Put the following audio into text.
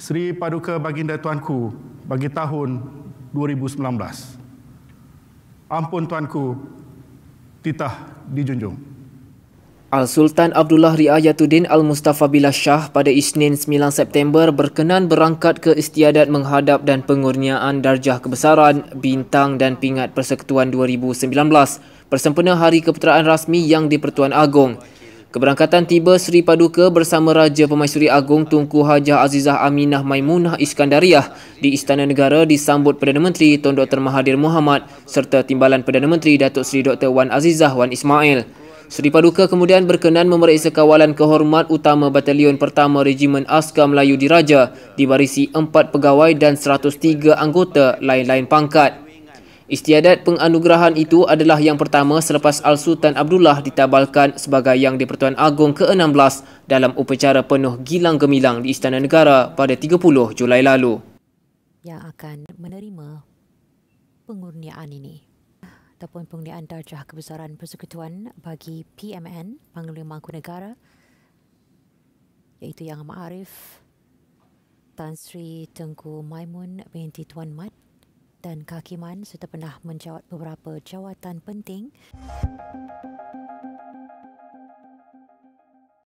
Sri Paduka Baginda Tuanku bagi tahun 2019. Ampun Tuanku, titah dijunjung. Al-Sultan Abdullah Riayatuddin Al-Mustafa Billah Shah pada Isnin 9 September berkenan berangkat ke istiadat menghadap dan pengurniaan darjah kebesaran, bintang dan pingat Persekutuan 2019, persempena Hari Keputeraan Rasmi yang di Pertuan Agong Keberangkatan tiba Sri Paduka bersama Raja Pemaisuri Agong Tunku Hajah Azizah Aminah Maimunah Iskandariah di Istana Negara disambut Perdana Menteri Tun Dr. Mahathir Mohamad serta Timbalan Perdana Menteri Datuk Seri Dr. Wan Azizah Wan Ismail. Sri Paduka kemudian berkenan memeriksa kawalan kehormat utama Batalion Pertama Regimen Askar Melayu Diraja di barisi 4 pegawai dan 103 anggota lain-lain pangkat. Istiadat penganugerahan itu adalah yang pertama selepas Al-Sultan Abdullah ditabalkan sebagai Yang di-Pertuan Agong ke-16 dalam upacara penuh gilang gemilang di Istana Negara pada 30 Julai lalu. Yang akan menerima pengurniaan ini ataupun pengurniaan darjah kebesaran persekutuan bagi PMN, Panglima Mangku Negara iaitu Yang Amat Ma'arif Tan Sri Tengku Maimun binti Tuan Mat dan kehakiman serta pernah menjawat beberapa jawatan penting.